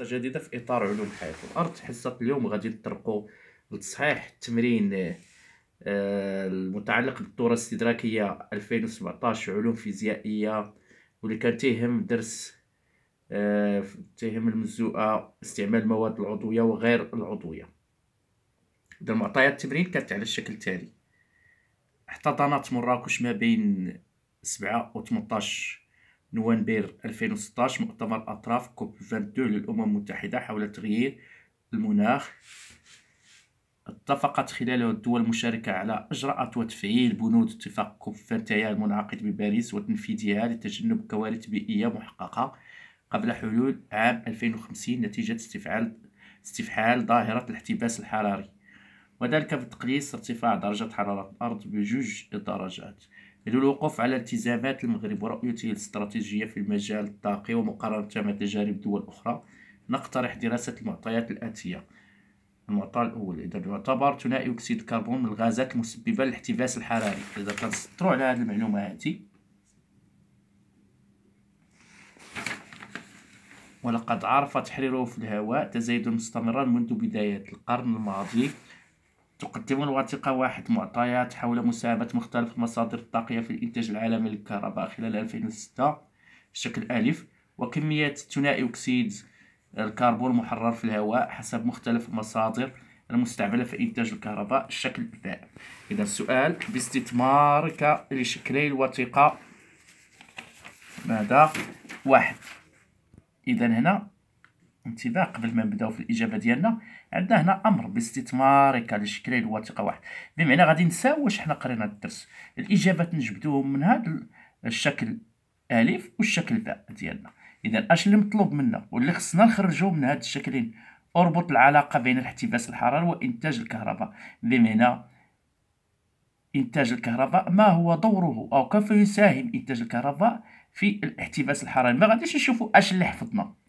حصه جديده في اطار علوم حياه الارض حصه اليوم غادي نطرقوا لتصحيح التمرين آه، المتعلق بالدوره الاستدراكيه 2017 علوم فيزيائيه واللي كان تيهم درس آه، تيهم المزوئه استعمال المواد العضويه وغير العضويه اذا معطيات التمرين كانت على الشكل التالي احتضنت مراكش ما بين سبعة و 18 نوفمبر 2016 مؤتمر أطراف كوب 22 للأمم المتحدة حول تغيير المناخ اتفقت خلاله الدول المشاركة على إجراءات وتفعيل بنود اتفاق كوب 21 المنعقد بباريس وتنفيذها لتجنب كوارث بيئية محققة قبل حلول عام 2050 نتيجة استفعال استفحال ظاهرة الاحتباس الحراري وذلك بتقليص ارتفاع درجة حرارة الأرض بجوج درجات للوقوف على التزامات المغرب ورؤيته الاستراتيجية في المجال الطاقي ومقارنة مع تجارب دول أخرى نقترح دراسة المعطيات الآتية المعطى الأول إذا يعتبر ثنائي أكسيد الكربون من الغازات المسببة للاحتباس الحراري إذا كنسطرو على هذه المعلومة هاتي ولقد عرف تحريره في الهواء تزايدا مستمرا منذ بداية القرن الماضي تقدم الوثيقة واحد معطيات حول مساهمة مختلف المصادر الطاقية في الإنتاج العالمي للكهرباء خلال 2006 بشكل ألف وكميات ثنائي أكسيد الكربون المحرر في الهواء حسب مختلف المصادر المستعملة في إنتاج الكهرباء الشكل باء إذا السؤال باستثمارك لشكلي الوثيقة ماذا؟ واحد إذا هنا انتباه قبل ما نبداو في الاجابه ديالنا عندنا هنا امر على كالشكرين الوثيقه واحد بمعنى غادي نساو واش حنا قرينا الدرس الاجابات نجبدوهم من هذا الشكل الف والشكل باء ديالنا اذا اش اللي مطلوب منا واللي خصنا نخرجوه من هاد الشكلين اربط العلاقه بين الاحتباس الحراري وانتاج الكهرباء بمعنى انتاج الكهرباء ما هو دوره او كيف يساهم انتاج الكهرباء في الاحتباس الحراري ما غاديش نشوفوا اش اللي حفظنا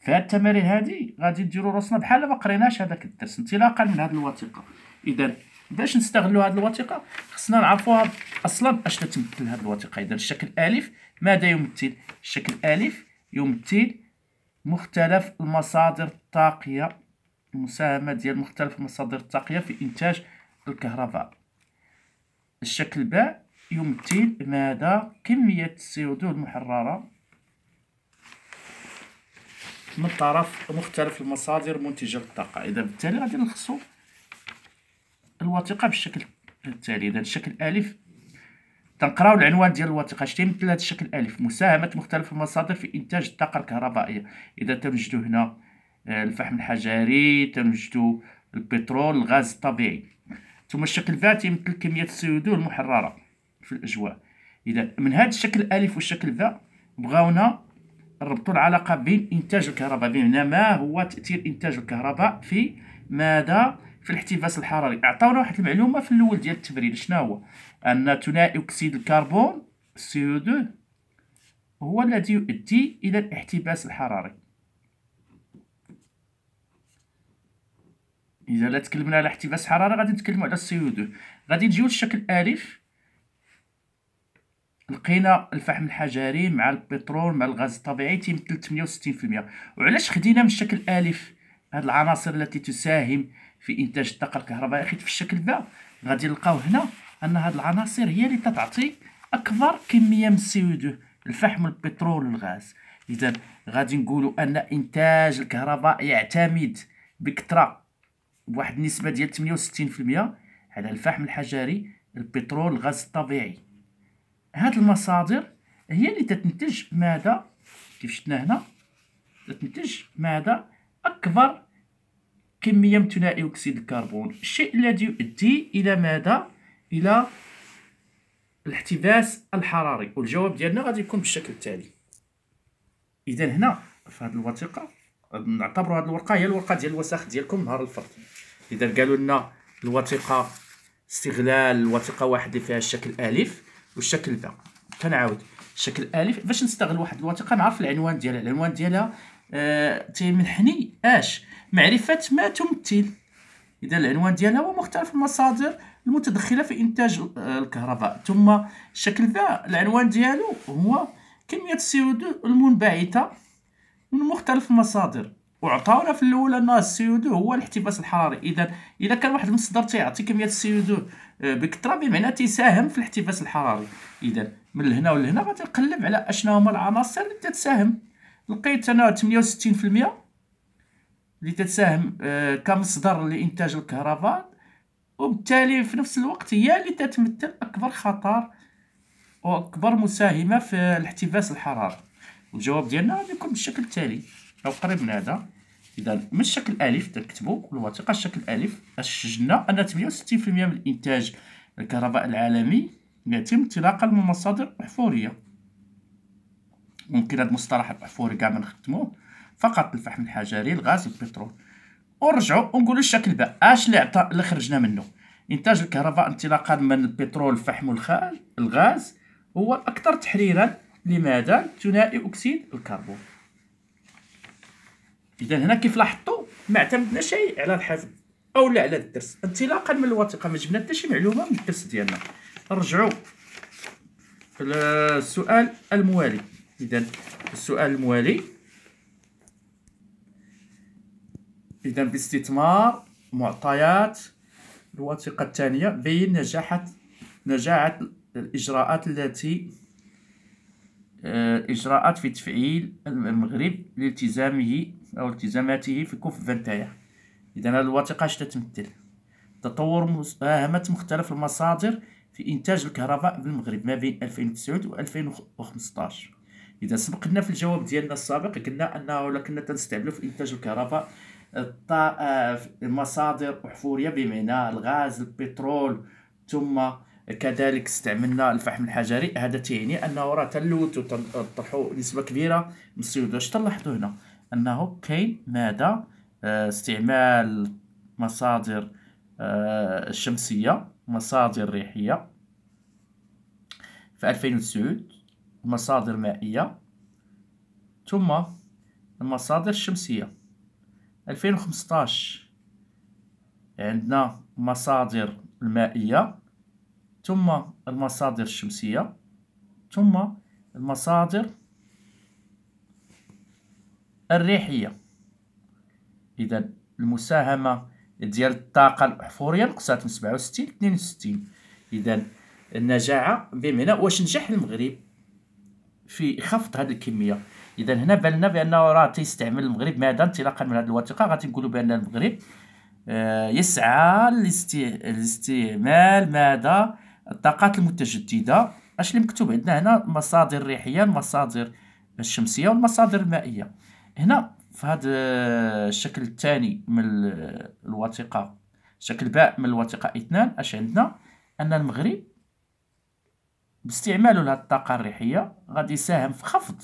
في هاد التمارين هادي غادي نديرو راسنا بحال ما قريناش هذاك الدرس انطلاقا من هاد الوثيقه اذا باش نستغلوا هاد الوثيقه خصنا نعرفوها اصلا اش تتمثل هاد الوثيقه اذا الشكل الف ماذا يمثل الشكل الف يمثل مختلف المصادر الطاقيه المساهمه ديال مختلف المصادر الطاقيه في انتاج الكهرباء الشكل باء يمثل ماذا كميه السيودو المحرره من طرف مختلف المصادر منتجة للطاقة إذا بالتالي غادي نلخصو الوثيقة بالشكل التالي إذا الشكل ألف تنقراو العنوان ديال الوثيقة اش تيمثل هذا الشكل ألف مساهمة مختلف المصادر في إنتاج الطاقة الكهربائية إذا تنوجدو هنا آه، الفحم الحجري تنوجدو البترول الغاز الطبيعي ثم الشكل ب يمثل كمية السي المحررة في الأجواء إذا من هذا الشكل ألف والشكل ب بغاونا ربطوا العلاقة بين إنتاج الكهرباء بمعنى ما هو تأثير إنتاج الكهرباء في ماذا في الاحتباس الحراري أعطونا واحد المعلومة في الأول ديال التمرين شنو هو أن ثنائي أكسيد الكربون CO2 هو الذي يؤدي إلى الاحتباس الحراري إذا لا تكلمنا على احتباس الحراري غادي نتكلموا على CO2 غادي نجيو للشكل ألف لقينا الفحم الحجري مع البترول مع الغاز الطبيعي تيمثل 68% وعلاش خدينا من الشكل الف هاد العناصر التي تساهم في انتاج الطاقه الكهربائيه حيت في الشكل باء غادي نلقاو هنا ان هاد العناصر هي اللي تتعطي اكبر كميه من السي او 2 الفحم والبترول والغاز اذا غادي نقولوا ان انتاج الكهرباء يعتمد بكثره بواحد النسبه ديال 68% على الفحم الحجري البترول الغاز الطبيعي هاد المصادر هي اللي تتنتج ماده كيف شفنا هنا تتنتج ماده اكبر كميه من ثنائي اكسيد الكربون الشيء الذي يؤدي الى ماذا الى الاحتباس الحراري والجواب ديالنا غادي يكون بالشكل التالي اذا هنا في هذه الوثيقه نعتبروا هذه الورقه هي الورقه ديال الوساخ ديالكم نهار الفرد اذا قالوا لنا الوثيقه استغلال وثيقه واحد اللي فيها الشكل الف والشكل ذا كنعاود شكل الف باش نستغل واحد الوثيقه نعرف العنوان ديالها العنوان ديالها آه تيمنحني اش معرفه ما تمثل اذا العنوان ديالها هو مختلف المصادر المتدخله في انتاج آه، الكهرباء ثم الشكل ذا العنوان ديالو هو كميه السيود المنبعثه من مختلف المصادر وعطاونا في الاولى ان السي او 2 هو الاحتباس الحراري اذا اذا كان واحد المصدر تيعطي كميه السي او آه، 2 بكثره بمعنى تيساهم في الاحتباس الحراري اذا من هنا ولهنا غادي نقلب على اشنا هما العناصر اللي تتساهم لقيت انا 68% اللي تتساهم آه، كمصدر لانتاج الكهرباء وبالتالي في نفس الوقت هي اللي تتمثل اكبر خطر واكبر مساهمه في الاحتباس الحراري والجواب ديالنا غادي يكون بالشكل التالي او قريب من هذا اذا من الشكل الف تكتبوا الوثيقه الشكل الف سجلنا ان 68% من الانتاج الكهرباء العالمي يتم انطلاقا من مصادر احفوريه ممكن هذا المصطلح الاحفوري كاع ما فقط الفحم الحجري الغاز البترول ونرجعوا ونقولوا الشكل باء اش اللي عطا اللي خرجنا منه انتاج الكهرباء انطلاقا من البترول الفحم والخال الغاز هو الاكثر تحريرا لماذا ثنائي اكسيد الكربون اذا هنا كيف لاحظتوا ما اعتمدنا شيء على الحفظ او لا على الدرس انطلاقا من الوثيقه ما جبنا حتى شي معلومه من الدرس ديالنا نرجعوا للسؤال الموالي اذا السؤال الموالي اذا باستثمار معطيات الوثيقه الثانيه بين نجاحة نجاعه الاجراءات التي آه، اجراءات في تفعيل المغرب لالتزامه أو التزاماته في كف فانتايا إذا هذه الوثيقة اش تتمثل تطور مساهمه مختلف المصادر في إنتاج الكهرباء بالمغرب ما بين 2009 و 2015 إذا سبقنا في الجواب ديالنا السابق قلنا أنه لكنا تنستعملوا تنستعملو في إنتاج الكهرباء آه، آه، مصادر أحفورية بمعنى الغاز البترول ثم كذلك استعملنا الفحم الحجري هذا تعني انه راه تلوت وتطرحوا نسبه كبيره من السي اش تلاحظوا هنا أنه كاين ماذا آه، استعمال مصادر آه، الشمسية مصادر ريحية في 2009 مصادر مائية ثم المصادر الشمسية 2015 عندنا مصادر المائية ثم المصادر الشمسية ثم المصادر الريحية إذا المساهمة ديال الطاقة الأحفورية نقصات من 67 ل 62 إذا النجاعة بمعنى واش نجح المغرب في خفض هذه الكمية إذا هنا بالنا بأنه راه تيستعمل المغرب ماذا انطلاقا من هذه الوثيقة غادي نقولوا بأن المغرب آه، يسعى لاستعمال ماذا الطاقات المتجددة اش اللي مكتوب عندنا هنا مصادر ريحية المصادر الشمسية والمصادر المائية هنا في هذا آه، الشكل الثاني من آه، الوثيقة شكل باء من الوثيقة اثنان اش عندنا أن المغرب باستعماله لهذه الطاقة الريحية غادي يساهم في خفض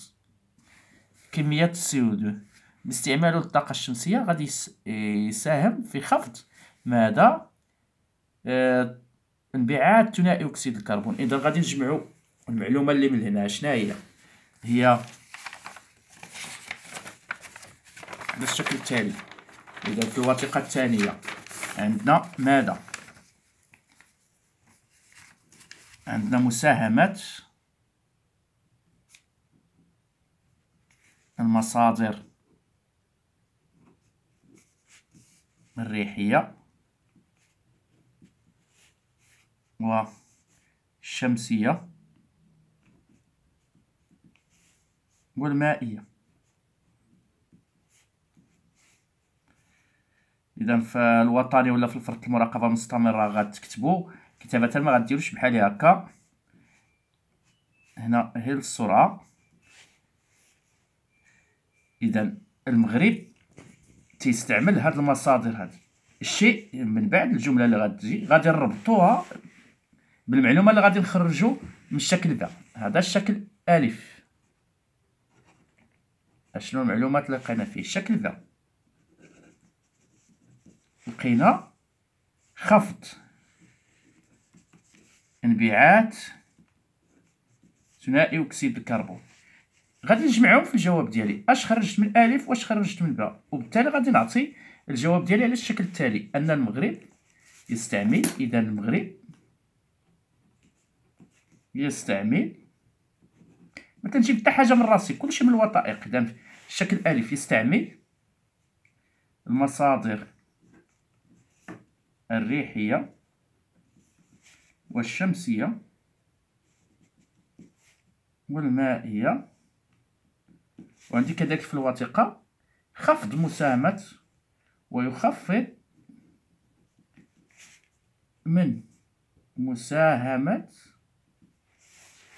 كمية CO2 باستعماله للطاقة الشمسية غادي آه، يساهم في خفض ماذا آه انبعاث ثنائي أكسيد الكربون إذا غادي نجمعوا المعلومة اللي من هنا شناهي هي بالشكل التالي إذا في الوثيقة الثانية عندنا ماذا عندنا مساهمة المصادر الريحية والشمسية والمائية اذا في الوطني ولا في الفرق المراقبه المستمره غتكتبوا كتابه ما غديروش بحال هكا هنا هي السرعه اذا المغرب تيستعمل هاد المصادر هادي الشيء من بعد الجمله اللي غتجي غادي نربطوها بالمعلومه اللي غادي نخرجوا من الشكل ده هذا الشكل الف اشنو المعلومات اللي لقينا فيه الشكل ده لقينا خفض انبعاث ثنائي اكسيد الكربون غادي نجمعهم في الجواب ديالي اش خرجت من الف واش خرجت من باء وبالتالي غادي نعطي الجواب ديالي على الشكل التالي ان المغرب يستعمل اذا المغرب يستعمل ما تنجيب حتى حاجه من راسي كلشي من الوثائق اذا الشكل الالف يستعمل المصادر الريحية والشمسية والمائية وعندي كذلك في الوثيقة خفض مساهمة ويخفض من مساهمة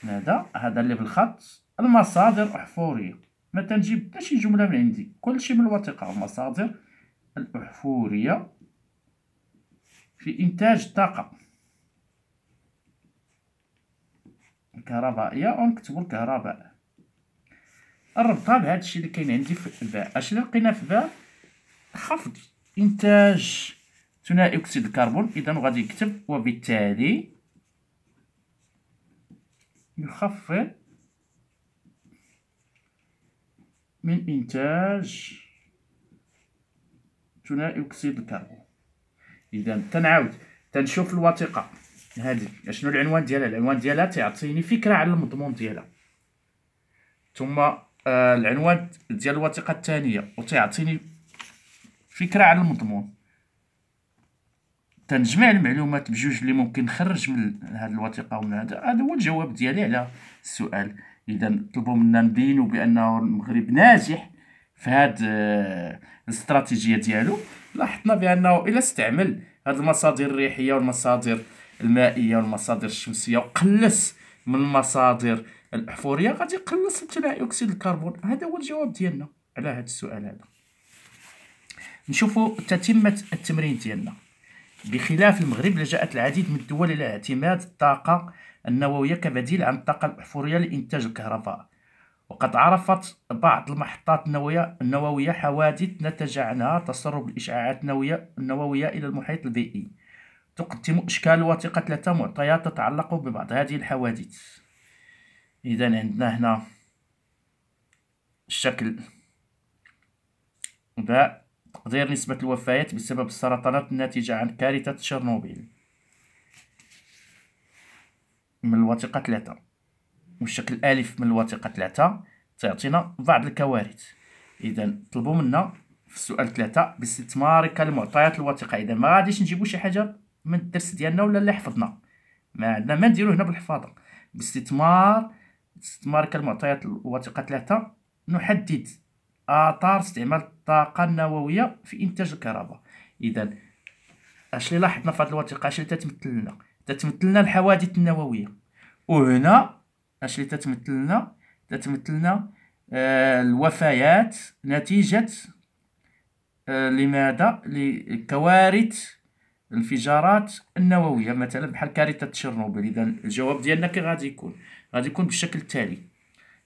هذا هذا اللي بالخط المصادر الأحفورية ما تنجيب شي جملة من عندي كلشي من الوثيقة المصادر الأحفورية في إنتاج الطاقة الكهربائية ونكتبو الكهرباء الربطة بهذا الشيء اللي كاين عندي في باء اش اللي لقينا في باء خفض إنتاج ثنائي أكسيد الكربون إذا غادي يكتب وبالتالي يخفض من إنتاج ثنائي أكسيد الكربون اذا تنعاود تنشوف الوثيقه هذه شنو العنوان ديالها العنوان ديالها تعطيني فكره على المضمون ديالها ثم آه العنوان ديال الوثيقه الثانيه وتعطيني فكره على المضمون تنجمع المعلومات بجوج اللي ممكن نخرج من هذه الوثيقه ومن هذا هذا هو الجواب ديالي على السؤال اذا طلبوا منا نبينوا بانه المغرب ناجح في هاد آه، الاستراتيجيه ديالو لاحظنا بانه الا استعمل هاد المصادر الريحيه والمصادر المائيه والمصادر الشمسيه وقلص من المصادر الاحفوريه غادي يقلص ابتلاع اكسيد الكربون هذا هو الجواب ديالنا على هذا السؤال هذا نشوفوا تتمه التمرين ديالنا بخلاف المغرب لجأت العديد من الدول إلى اعتماد الطاقة النووية كبديل عن الطاقة الأحفورية لإنتاج الكهرباء وقد عرفت بعض المحطات النووية النووية حوادث نتج عنها تسرب الإشعاعات النووية النووية إلى المحيط البيئي e. تقدم إشكال وثيقة ثلاثة معطيات تتعلق ببعض هذه الحوادث إذا عندنا هنا الشكل باء تقدير نسبة الوفيات بسبب السرطانات الناتجة عن كارثة تشيرنوبيل من الوثيقة ثلاثة والشكل الالف من الوثيقه 3 تعطينا بعض الكوارث اذا طلبوا منا في السؤال 3 باستثمارك المعطيات الوثيقه اذا ما غاديش نجيبو شي حاجه من الدرس ديالنا ولا اللي حفظنا ما عندنا ما نديرو هنا بالحفاظه باستثمار استثمارك المعطيات الوثيقه 3 نحدد اثار استعمال الطاقه النوويه في انتاج الكهرباء اذا اش اللي لاحظنا في هذه الوثيقه اش اللي تتمثل لنا تتمثل لنا الحوادث النوويه وهنا اش اللي تتمثل لنا تتمثل لنا آه الوفيات نتيجة آه لماذا لكوارث الانفجارات النووية مثلا بحال كارثة تشيرنوبيل إذا الجواب ديالنا كي غادي يكون غادي يكون بالشكل التالي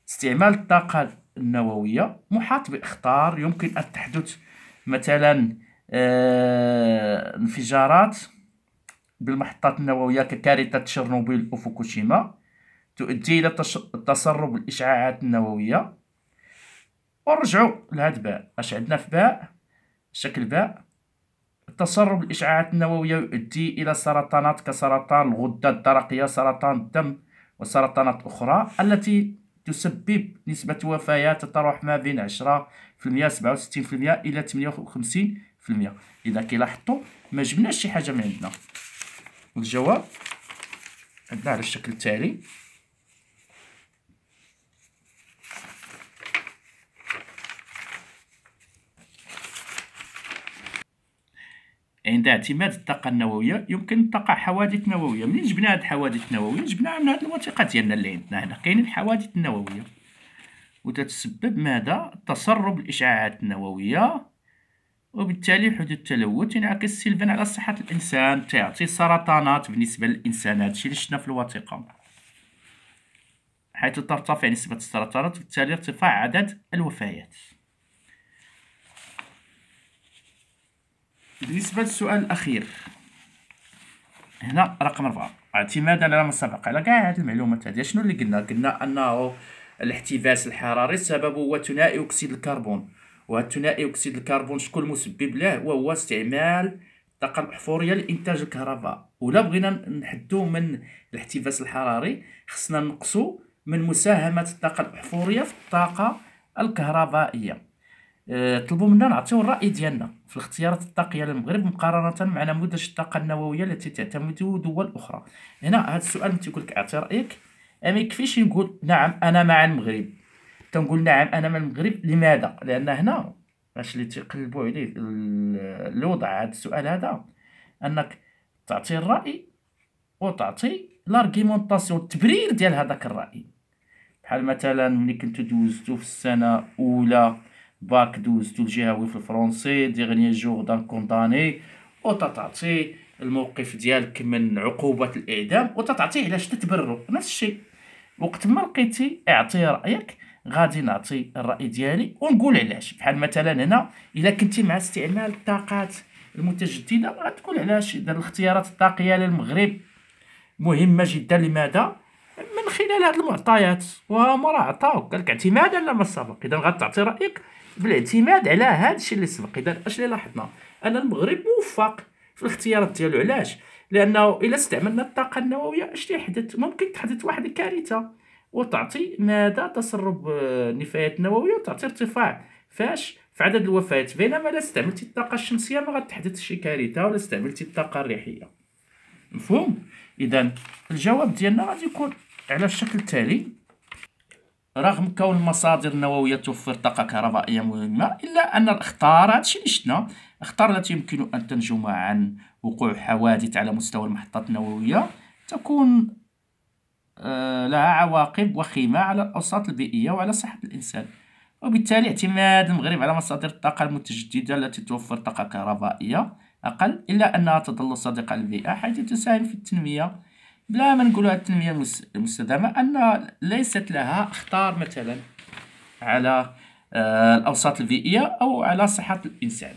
استعمال الطاقة النووية محاط بأخطار يمكن أن تحدث مثلا آه انفجارات بالمحطات النووية ككارثة تشيرنوبيل وفوكوشيما تؤدي إلى تسرب الإشعاعات النووية ونرجعوا لهاد باء اش عندنا في باء شكل باء تسرب الإشعاعات النووية يؤدي إلى سرطانات كسرطان الغدة الدرقية سرطان الدم وسرطانات أخرى التي تسبب نسبة وفيات تتراوح ما بين 10% 67% إلى 58% إذا كيلاحظتوا ما جبناش شي حاجة من عندنا الجواب عندنا على الشكل التالي عند اعتماد الطاقة النووية يمكن تقع حوادث نووية منين جبنا هاد الحوادث النووية جبناها من هاد الوثيقة ديالنا اللي عندنا هنا كاينين الحوادث النووية وتتسبب ماذا تسرب الإشعاعات النووية وبالتالي حدوث التلوث ينعكس سلبا على صحة الإنسان تعطي سرطانات بالنسبة للإنسان هادشي اللي شفنا في الوثيقة حيث ترتفع نسبة السرطانات وبالتالي ارتفاع عدد الوفيات بالنسبة للسؤال الأخير هنا رقم أربعة اعتمادا على ما سبق على كاع هاد المعلومات هادي شنو اللي قلنا قلنا أنه الاحتباس الحراري السبب هو ثنائي أكسيد الكربون وثنائي أكسيد الكربون شكون المسبب له وهو استعمال الطاقة الأحفورية لإنتاج الكهرباء ولا بغينا نحدو من الاحتباس الحراري خصنا نقصو من مساهمة الطاقة الأحفورية في الطاقة الكهربائية طلبوا منا نعطيو الراي ديالنا في الاختيارات الطاقيه للمغرب مقارنه مع نموذج الطاقه النوويه التي تعتمد دول اخرى هنا هذا السؤال تيقول لك اعطي رايك ما يكفيش نقول نعم انا مع المغرب تنقول نعم انا مع المغرب لماذا لان هنا باش اللي تيقلبوا عليه الوضع هذا السؤال هذا انك تعطي الراي وتعطي لارغيمونطاسيون التبرير ديال هذاك الراي بحال مثلا ملي كنتو دوزتو في السنه الاولى باك 12 الجهوي في الفرونسي ديغني جور دان كونداني وتتعطي الموقف ديالك من عقوبة الإعدام وتتعطيه علاش تتبرر نفس الشيء وقت ما لقيتي اعطي رأيك غادي نعطي الرأي ديالي ونقول علاش بحال مثلا هنا إذا كنتي مع استعمال الطاقات المتجددة غتقول علاش إذا الاختيارات الطاقية للمغرب مهمة جدا لماذا؟ من خلال هذه المعطيات وهما راه عطاو قال لك اعتمادا على ما سبق اذا غتعطي رايك بالاعتماد على هذا الشيء اللي سبق اذا اش اللي لاحظنا ان المغرب موفق في الاختيارات ديالو علاش لانه الا استعملنا الطاقه النوويه اش حدث ممكن تحدث واحد الكارثه وتعطي مدى تسرب آه، النفايات النوويه وتعطي ارتفاع فاش في عدد الوفيات بينما الا استعملتي الطاقه الشمسيه ما غتحدث شي كارثه ولا استعملتي الطاقه الريحيه مفهوم اذا الجواب ديالنا غادي يكون على الشكل التالي رغم كون المصادر النووية توفر طاقة كهربائية مهمة إلا أن الأخطار هادشي اللي شفنا الأخطار التي يمكن أن تنجم عن وقوع حوادث على مستوى المحطات النووية تكون آه، لها عواقب وخيمة على الأوساط البيئية وعلى صحة الإنسان وبالتالي اعتماد المغرب على مصادر الطاقة المتجددة التي توفر طاقة كهربائية أقل إلا أنها تظل صديقة للبيئة حيث تساهم في التنمية بلا ما نقولوا التنميه المستدامه ان ليست لها اخطار مثلا على آه، الاوساط البيئيه او على صحه الانسان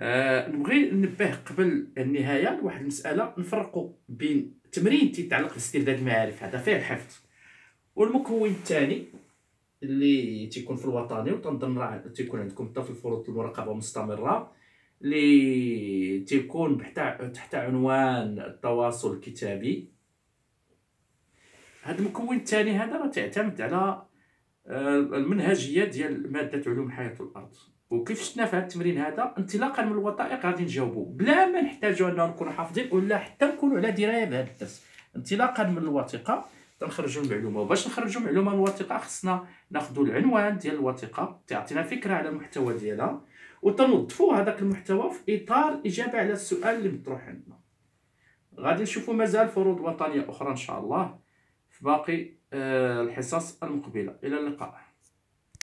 أه نبغي ننبه قبل النهايه لواحد المساله نفرقوا بين تمرين تيتعلق باسترداد المعارف هذا فيه الحفظ والمكون الثاني اللي تيكون في الوطني وتنظن راه تيكون عندكم حتى في الفروض المراقبه المستمره اللي تيكون تحت عنوان التواصل الكتابي هذا المكون الثاني هذا راه تعتمد على آه، المنهجيه ديال ماده علوم حياه الارض وكيف شفنا في هذا التمرين هذا انطلاقا من الوثائق غادي نجاوبوا بلا ما نحتاجوا اننا نكونوا حافظين ولا حتى نكونوا على درايه بهذا الدرس انطلاقا من الوثيقه تنخرجوا المعلومه وباش نخرجوا معلومه من الوثيقه خصنا ناخذوا العنوان ديال الوثيقه تعطينا فكره على المحتوى ديالها وتنظفوا هذاك المحتوى في اطار اجابه على السؤال اللي مطروح عندنا غادي نشوفوا مازال فروض وطنيه اخرى ان شاء الله في باقي آه، الحصص المقبله الى اللقاء